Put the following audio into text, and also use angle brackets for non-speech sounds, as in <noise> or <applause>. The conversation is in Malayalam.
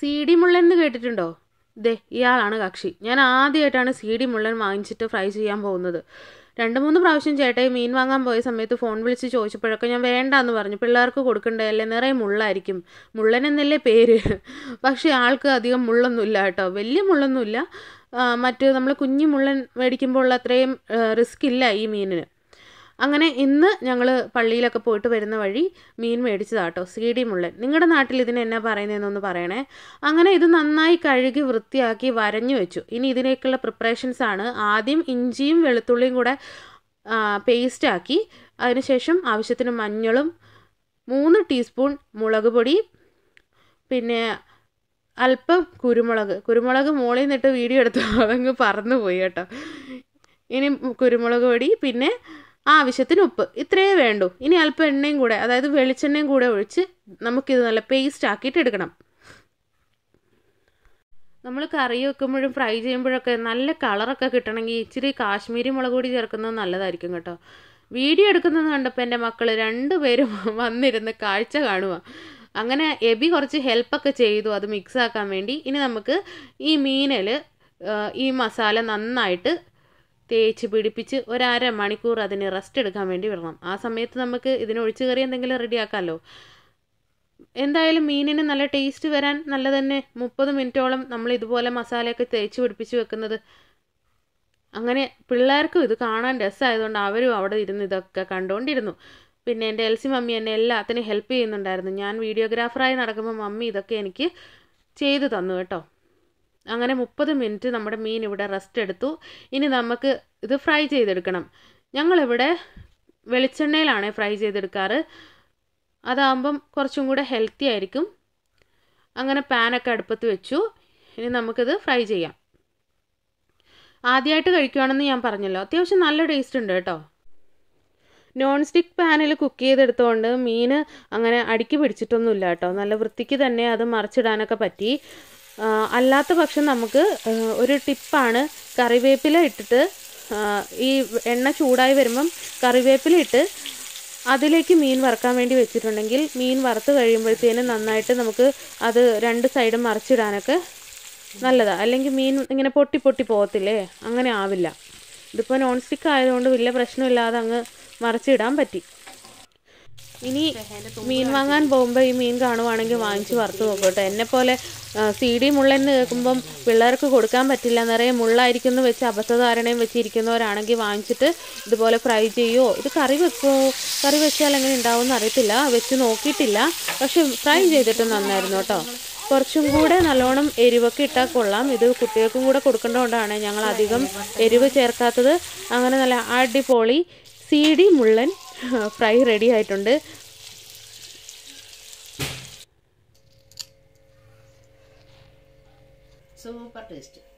സി ഡി മുള്ളൻ എന്ന് കേട്ടിട്ടുണ്ടോ ദേ ഇയാളാണ് കക്ഷി ഞാൻ ആദ്യമായിട്ടാണ് സി ഡി മുള്ളൻ വാങ്ങിച്ചിട്ട് ഫ്രൈ ചെയ്യാൻ പോകുന്നത് രണ്ട് മൂന്ന് പ്രാവശ്യം ചേട്ടായി മീൻ വാങ്ങാൻ പോയ സമയത്ത് ഫോൺ വിളിച്ച് ചോദിച്ചപ്പോഴൊക്കെ ഞാൻ വേണ്ട എന്ന് പറഞ്ഞു പിള്ളേർക്ക് കൊടുക്കണ്ടല്ലേ നിറയെ മുള്ളായിരിക്കും മുള്ളൻ എന്നല്ലേ പേര് പക്ഷേ ആൾക്ക് അധികം മുള്ളൊന്നുമില്ല കേട്ടോ വലിയ മുള്ളൊന്നുമില്ല മറ്റ് നമ്മൾ കുഞ്ഞി മുള്ളൻ മേടിക്കുമ്പോൾ അത്രയും റിസ്ക് ഇല്ല ഈ മീനിന് അങ്ങനെ ഇന്ന് ഞങ്ങൾ പള്ളിയിലൊക്കെ പോയിട്ട് വരുന്ന വഴി മീൻ മേടിച്ചതാട്ടോ സി ഡി മുള്ളൻ നിങ്ങളുടെ നാട്ടിൽ ഇതിന് എന്നാ പറയുന്നതെന്നൊന്ന് പറയണേ അങ്ങനെ ഇത് നന്നായി കഴുകി വൃത്തിയാക്കി വരഞ്ഞു വെച്ചു ഇനി ഇതിലേക്കുള്ള പ്രിപ്പറേഷൻസ് ആണ് ആദ്യം ഇഞ്ചിയും വെളുത്തുള്ളിയും കൂടെ പേസ്റ്റാക്കി അതിനുശേഷം ആവശ്യത്തിന് മഞ്ഞളും മൂന്ന് ടീസ്പൂൺ മുളക് പൊടി പിന്നെ അല്പം കുരുമുളക് കുരുമുളക് മോളിൽ നിന്നിട്ട് വീഡിയോ എടുത്തു അതങ്ങ് പറന്നു പോയി കേട്ടോ ഇനി കുരുമുളക് പൊടി പിന്നെ ആവശ്യത്തിന് ഉപ്പ് ഇത്രയേ വേണ്ടൂ ഇനി അല്പം എണ്ണയും കൂടെ അതായത് വെളിച്ചെണ്ണയും കൂടെ ഒഴിച്ച് നമുക്കിത് നല്ല പേസ്റ്റ് ആക്കിയിട്ട് എടുക്കണം നമ്മൾ കറി വെക്കുമ്പോഴും ഫ്രൈ ചെയ്യുമ്പോഴൊക്കെ നല്ല കളറൊക്കെ കിട്ടണമെങ്കിൽ ഇച്ചിരി കാശ്മീരി മുളക് പൊടി ചേർക്കുന്നത് നല്ലതായിരിക്കും കേട്ടോ വീഡിയോ എടുക്കുന്നത് കണ്ടപ്പോൾ എൻ്റെ മക്കൾ രണ്ടുപേരും <laughs> വന്നിരുന്ന് കാഴ്ച കാണുക അങ്ങനെ എബി കുറച്ച് ഹെൽപ്പൊക്കെ ചെയ്തു അത് മിക്സ് ആക്കാൻ വേണ്ടി ഇനി നമുക്ക് ഈ മീനിൽ ഈ മസാല നന്നായിട്ട് തേച്ച് പിടിപ്പിച്ച് ഒരര മണിക്കൂർ അതിന് റെസ്റ്റ് എടുക്കാൻ വേണ്ടി വരണം ആ സമയത്ത് നമുക്ക് ഇതിന് ഒഴിച്ചു കറി എന്തെങ്കിലും റെഡിയാക്കാമല്ലോ എന്തായാലും മീനിന് നല്ല ടേസ്റ്റ് വരാൻ നല്ല തന്നെ മുപ്പത് മിനിറ്റോളം നമ്മൾ ഇതുപോലെ മസാലയൊക്കെ തേച്ച് പിടിപ്പിച്ച് വെക്കുന്നത് അങ്ങനെ പിള്ളേർക്കും ഇത് കാണാൻ രസമായതുകൊണ്ട് അവരും അവിടെ ഇരുന്ന് ഇതൊക്കെ കണ്ടുകൊണ്ടിരുന്നു പിന്നെ എൻ്റെ എൽസി മമ്മി എന്നെ എല്ലാത്തിനും ഹെൽപ്പ് ചെയ്യുന്നുണ്ടായിരുന്നു ഞാൻ വീഡിയോഗ്രാഫറായി നടക്കുമ്പോൾ മമ്മി ഇതൊക്കെ എനിക്ക് ചെയ്തു തന്നു കേട്ടോ അങ്ങനെ മുപ്പത് മിനിറ്റ് നമ്മുടെ മീൻ ഇവിടെ റെസ്റ്റ് എടുത്തു ഇനി നമുക്ക് ഇത് ഫ്രൈ ചെയ്തെടുക്കണം ഞങ്ങളിവിടെ വെളിച്ചെണ്ണയിലാണ് ഫ്രൈ ചെയ്തെടുക്കാറ് അതാകുമ്പം കുറച്ചും കൂടെ ഹെൽത്തി ആയിരിക്കും അങ്ങനെ പാനൊക്കെ അടുപ്പത്ത് വെച്ചു ഇനി നമുക്കിത് ഫ്രൈ ചെയ്യാം ആദ്യമായിട്ട് കഴിക്കുകയാണെന്ന് ഞാൻ പറഞ്ഞല്ലോ അത്യാവശ്യം നല്ല ടേസ്റ്റ് ഉണ്ട് കേട്ടോ നോൺ സ്റ്റിക്ക് പാനിൽ കുക്ക് ചെയ്തെടുത്തുകൊണ്ട് മീൻ അങ്ങനെ അടുക്കി പിടിച്ചിട്ടൊന്നുമില്ല കേട്ടോ നല്ല വൃത്തിക്ക് തന്നെ അത് മറിച്ചിടാനൊക്കെ പറ്റി അല്ലാത്ത പക്ഷം നമുക്ക് ഒരു ടിപ്പാണ് കറിവേപ്പില ഇട്ടിട്ട് ഈ എണ്ണ ചൂടായി വരുമ്പം കറിവേപ്പില ഇട്ട് അതിലേക്ക് മീൻ വറുക്കാൻ വേണ്ടി വെച്ചിട്ടുണ്ടെങ്കിൽ മീൻ വറുത്ത് കഴിയുമ്പോഴത്തേനും നന്നായിട്ട് നമുക്ക് അത് രണ്ട് സൈഡും മറിച്ചിടാനൊക്കെ നല്ലതാണ് അല്ലെങ്കിൽ മീൻ ഇങ്ങനെ പൊട്ടി പൊട്ടി പോകത്തില്ലേ അങ്ങനെ ആവില്ല ഇതിപ്പോൾ നോൺ സ്റ്റിക്ക് ആയതുകൊണ്ട് വലിയ പ്രശ്നമില്ലാതെ അങ്ങ് മറിച്ചിടാൻ പറ്റി ഇനി മീൻ വാങ്ങാൻ പോകുമ്പോൾ ഈ മീൻ കാണുവാണെങ്കിൽ വാങ്ങിച്ച് വറുത്ത് നോക്കട്ടെ എന്നെ പോലെ സി ഡി മുള്ളെന്ന് കേൾക്കുമ്പം പിള്ളേർക്ക് കൊടുക്കാൻ പറ്റില്ല നിറയെ മുള്ളായിരിക്കും എന്ന് വെച്ച് അബദ്ധധാരണയും വെച്ചിരിക്കുന്നവരാണെങ്കിൽ വാങ്ങിച്ചിട്ട് ഇതുപോലെ ഫ്രൈ ചെയ്യുമോ ഇത് കറി വെക്കുമോ കറി വെച്ചാൽ എങ്ങനെ ഉണ്ടാവുമെന്ന് അറിയത്തില്ല വെച്ച് നോക്കിയിട്ടില്ല പക്ഷെ ഫ്രൈ ചെയ്തിട്ട് നന്നായിരുന്നു കേട്ടോ കുറച്ചും കൂടെ നല്ലോണം എരിവൊക്കെ ഇട്ടാൽ കൊള്ളാം ഇത് കുട്ടികൾക്കും കൂടെ കൊടുക്കേണ്ടതുകൊണ്ടാണ് ഞങ്ങൾ അധികം എരിവ് ചേർക്കാത്തത് അങ്ങനെ നല്ല അടിപൊളി സി ഡി മുള്ളൻ ഫ്രൈ റെഡി ആയിട്ടുണ്ട് സൂപ്പർ ടേസ്റ്റ്